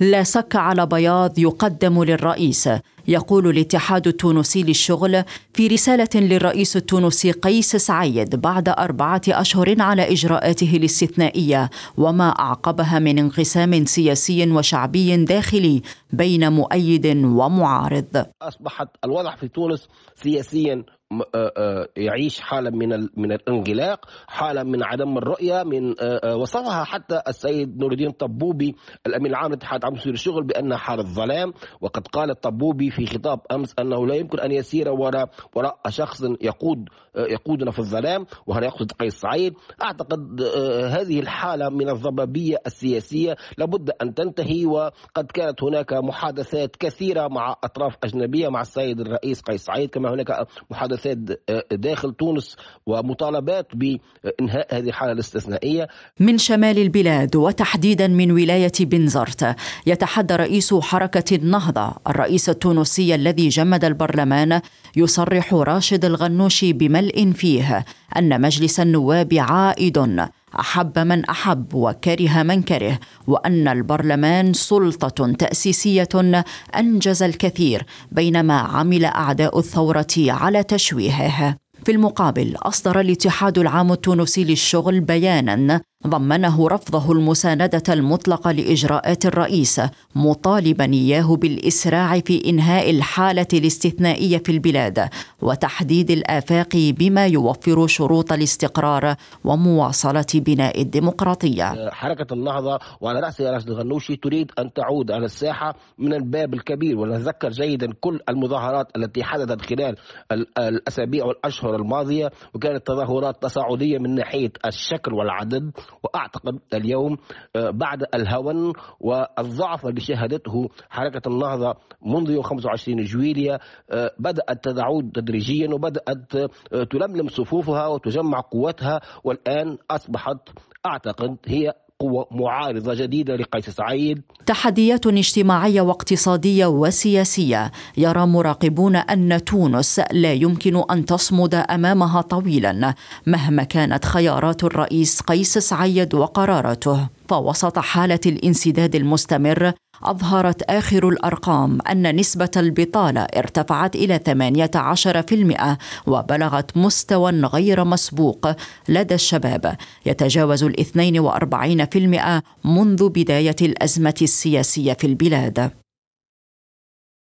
لا سك على بياض يقدم للرئيس يقول الاتحاد التونسي للشغل في رسالة للرئيس التونسي قيس سعيد بعد أربعة أشهر على إجراءاته الاستثنائية وما أعقبها من انقسام سياسي وشعبي داخلي بين مؤيد ومعارض أصبحت الوضع في تونس سياسيا آه، آه، يعيش حالا من من الانغلاق حالا من عدم الرؤيه من آه، وصفها حتى السيد نور الدين طبوبي الامين العام لاتحاد عام سوري الشغل بانها حاله ظلام وقد قال الطبوبي في خطاب امس انه لا يمكن ان يسير وراء وراء شخص يقود يقودنا في الظلام وهنا يقصد قيس سعيد اعتقد هذه الحاله من الضبابيه السياسيه لابد ان تنتهي وقد كانت هناك محادثات كثيره مع اطراف اجنبيه مع السيد الرئيس قيس سعيد كما هناك محادثات المحادثات آه، داخل تونس ومطالبات بإنهاء هذه الحالة الاستثنائية من شمال البلاد وتحديدا من ولاية بنزرت يتحدى رئيس حركة النهضة الرئيس التونسي الذي جمد البرلمان يصرح راشد الغنوشي بملء فيه أن مجلس النواب عائد احب من احب وكره من كره وان البرلمان سلطه تاسيسيه انجز الكثير بينما عمل اعداء الثوره على تشويهه في المقابل اصدر الاتحاد العام التونسي للشغل بيانا ضمنه رفضه المساندة المطلقة لإجراءات الرئيس مطالبا إياه بالإسراع في إنهاء الحالة الاستثنائية في البلاد وتحديد الآفاق بما يوفر شروط الاستقرار ومواصلة بناء الديمقراطية حركة النهضة وعلى رأسها راشد الغنوشي تريد أن تعود على الساحة من الباب الكبير ونتذكر جيدا كل المظاهرات التي حدثت خلال الأسابيع والأشهر الماضية وكانت تظاهرات تصاعدية من ناحية الشكل والعدد وأعتقد اليوم آه، بعد الهون والضعف اللي شهدته حركة النهضة منذ يوم 25 جويلية آه، بدأت تعود تدريجيا وبدأت آه، تلملم صفوفها وتجمع قوتها والآن أصبحت أعتقد هي قوة معارضة جديدة لقيس سعيد تحديات اجتماعية واقتصادية وسياسية يرى مراقبون أن تونس لا يمكن أن تصمد أمامها طويلا مهما كانت خيارات الرئيس قيس سعيد وقراراته فوسط حالة الانسداد المستمر أظهرت آخر الأرقام أن نسبة البطالة ارتفعت إلى 18% وبلغت مستوى غير مسبوق لدى الشباب يتجاوز ال 42% منذ بداية الأزمة السياسية في البلاد